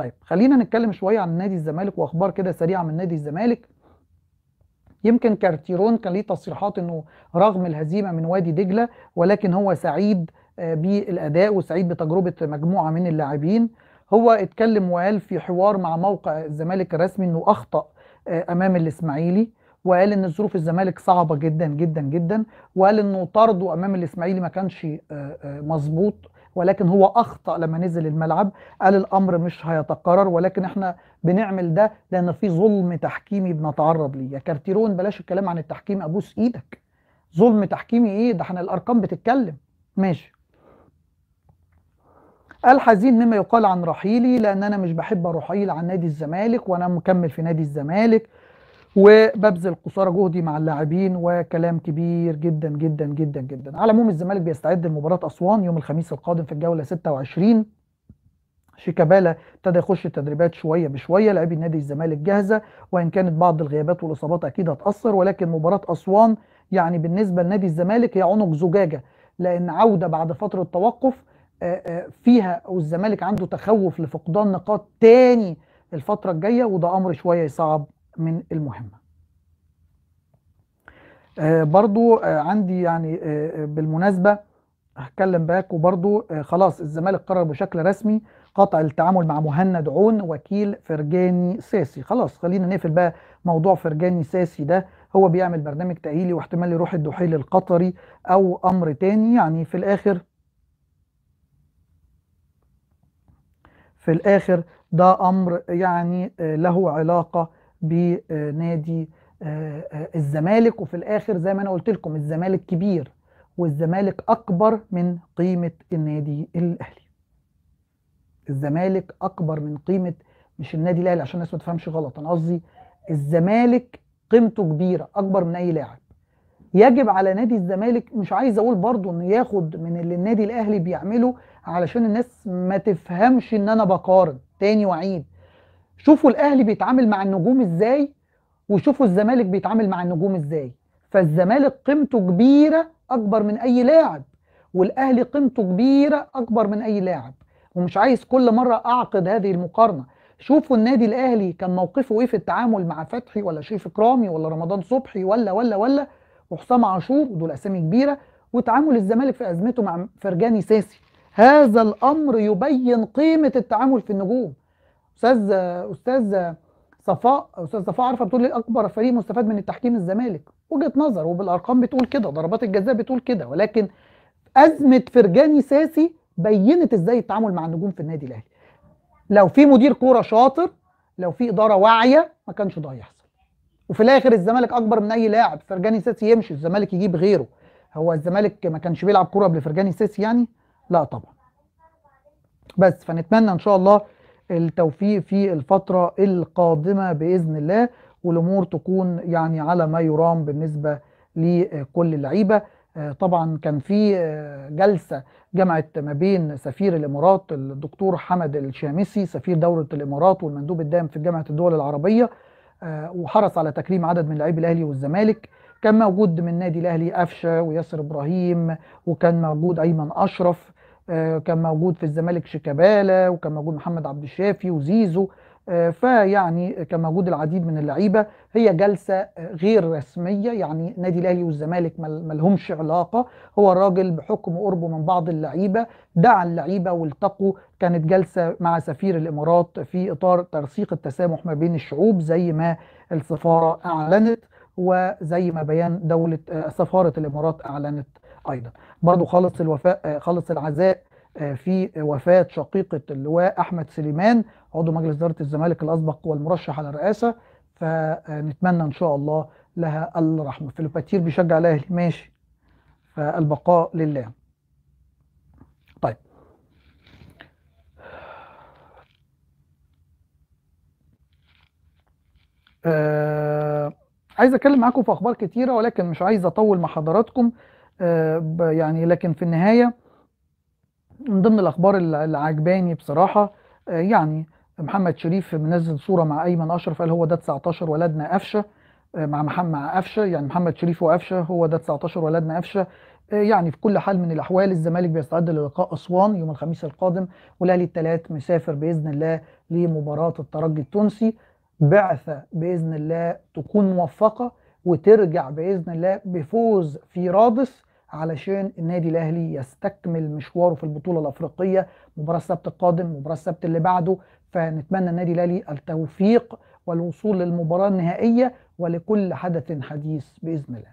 طيب خلينا نتكلم شويه عن نادي الزمالك واخبار كده سريعه من نادي الزمالك يمكن كارتيرون كان ليه تصريحات انه رغم الهزيمه من وادي دجله ولكن هو سعيد آه، بالاداء وسعيد بتجربه مجموعه من اللاعبين هو اتكلم وقال في حوار مع موقع الزمالك الرسمي انه اخطا آه، امام الاسماعيلي وقال ان ظروف الزمالك صعبه جدا جدا جدا وقال انه طرده امام الاسماعيلي ما كانش آه، مظبوط ولكن هو اخطا لما نزل الملعب قال الامر مش هيتكرر ولكن احنا بنعمل ده لان في ظلم تحكيمي بنتعرض ليه يا كارتيرون بلاش الكلام عن التحكيم ابوس ايدك ظلم تحكيمي ايه ده احنا الارقام بتتكلم ماشي قال حزين مما يقال عن رحيلي لان انا مش بحب اروح عن نادي الزمالك وانا مكمل في نادي الزمالك وببذل قصارى جهدي مع اللاعبين وكلام كبير جدا جدا جدا جدا على العموم الزمالك بيستعد لمباراه اسوان يوم الخميس القادم في الجوله 26 شيكابالا ابتدى يخش التدريبات شويه بشويه لاعبي نادي الزمالك جاهزه وان كانت بعض الغيابات والاصابات اكيد هتاثر ولكن مباراه اسوان يعني بالنسبه لنادي الزمالك هي عنق زجاجه لان عوده بعد فتره توقف آه، آه، فيها والزمالك عنده تخوف لفقدان نقاط تاني الفتره الجايه وده امر شويه يصعب من المهمة آه، برضو آه، عندي يعني آه، بالمناسبة هتكلم باك برضو خلاص الزمالك قرر بشكل رسمي قطع التعامل مع مهند عون وكيل فرجاني ساسي خلاص خلينا نقفل بقى موضوع فرجاني ساسي ده هو بيعمل برنامج تأهيلي واحتمال يروح الدحيل القطري أو أمر تاني يعني في الآخر في الآخر ده أمر يعني له علاقة بنادي آه، آه، الزمالك وفي الاخر زي ما انا قلت لكم الزمالك كبير والزمالك اكبر من قيمه النادي الاهلي الزمالك اكبر من قيمه مش النادي الاهلي عشان الناس ما تفهمش غلط انا قصدي الزمالك قيمته كبيره اكبر من اي لاعب يجب على نادي الزمالك مش عايز اقول برضو انه ياخد من اللي النادي الاهلي بيعمله علشان الناس ما تفهمش ان انا بقارن تاني وعيد شوفوا الاهلي بيتعامل مع النجوم ازاي وشوفوا الزمالك بيتعامل مع النجوم ازاي فالزمالك قيمته كبيره اكبر من اي لاعب والاهلي قيمته كبيره اكبر من اي لاعب ومش عايز كل مره اعقد هذه المقارنه شوفوا النادي الاهلي كان موقفه ايه في التعامل مع فتحي ولا شريف اكرامي ولا رمضان صبحي ولا ولا ولا وحسام عاشور دول اسامي كبيره وتعامل الزمالك في ازمته مع فرجاني ساسي هذا الامر يبين قيمه التعامل في النجوم استاذ استاذ صفاء استاذ صفاء عارفه بتقول لي إيه اكبر فريق مستفاد من التحكيم الزمالك وجهه نظر وبالارقام بتقول كده ضربات الجزاء بتقول كده ولكن ازمه فرجاني ساسي بينت ازاي التعامل مع النجوم في النادي الاهلي لو في مدير كوره شاطر لو في اداره واعيه ما كانش ده هيحصل وفي الاخر الزمالك اكبر من اي لاعب فرجاني ساسي يمشي الزمالك يجيب غيره هو الزمالك ما كانش بيلعب كوره قبل فرجاني ساسي يعني لا طبعا بس فنتمنى ان شاء الله التوفيق في الفترة القادمة بإذن الله والأمور تكون يعني على ما يرام بالنسبة لكل اللعيبة آه، طبعا كان في آه، جلسة جمعت ما بين سفير الإمارات الدكتور حمد الشامسي سفير دورة الإمارات والمندوب الدائم في جامعة الدول العربية آه، وحرص على تكريم عدد من لاعبي الأهلي والزمالك كان موجود من نادي الأهلي أفشا وياسر إبراهيم وكان موجود أيمن أشرف آه، كان موجود في الزمالك شيكابالا وكان موجود محمد عبد الشافي وزيزو آه، فيعني كان موجود العديد من اللعيبه هي جلسه غير رسميه يعني نادي الاهلي والزمالك ما لهمش علاقه هو الراجل بحكم قربه من بعض اللعيبه دعا اللعيبه والتقوا كانت جلسه مع سفير الامارات في اطار ترسيخ التسامح ما بين الشعوب زي ما السفاره اعلنت وزي ما بيان دوله آه، سفاره الامارات اعلنت ايضا برضو خلص الوفاء آه، خلص العزاء آه، في وفاه شقيقه اللواء احمد سليمان عضو مجلس اداره الزمالك الاسبق والمرشح على الرئاسه فنتمنى ان شاء الله لها الرحمه فلوباتير بيشجع الاهلي ماشي فالبقاء لله طيب آه عايز اتكلم معاكم في اخبار كتيره ولكن مش عايز اطول مع حضراتكم يعني لكن في النهايه من ضمن الاخبار اللي عجباني بصراحه آه، يعني محمد شريف منزل صوره مع ايمن اشرف قال هو ده 19 ولدنا قفشه آه، مع محمد مع قفشه يعني محمد شريف وقفشه هو ده 19 ولدنا قفشه آه، يعني في كل حال من الاحوال الزمالك بيستعد للقاء اسوان يوم الخميس القادم والاهلي الثلاث مسافر باذن الله لمباراه الترجي التونسي بعثه باذن الله تكون موفقه وترجع باذن الله بفوز في رادس علشان النادي الاهلي يستكمل مشواره في البطوله الافريقيه مباراه السبت القادم مباراه السبت اللي بعده فنتمنى النادي الاهلي التوفيق والوصول للمباراه النهائيه ولكل حدث حديث باذن الله